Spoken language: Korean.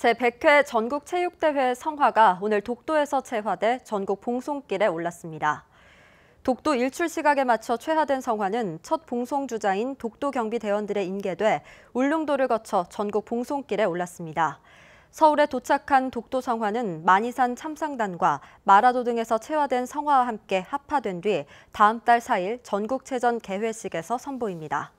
제100회 전국체육대회 성화가 오늘 독도에서 채화돼 전국 봉송길에 올랐습니다. 독도 일출 시각에 맞춰 최하된 성화는 첫 봉송 주자인 독도 경비대원들의 인계돼 울릉도를 거쳐 전국 봉송길에 올랐습니다. 서울에 도착한 독도 성화는 마니산 참상단과 마라도 등에서 채화된 성화와 함께 합파된 뒤 다음 달 4일 전국체전 개회식에서 선보입니다.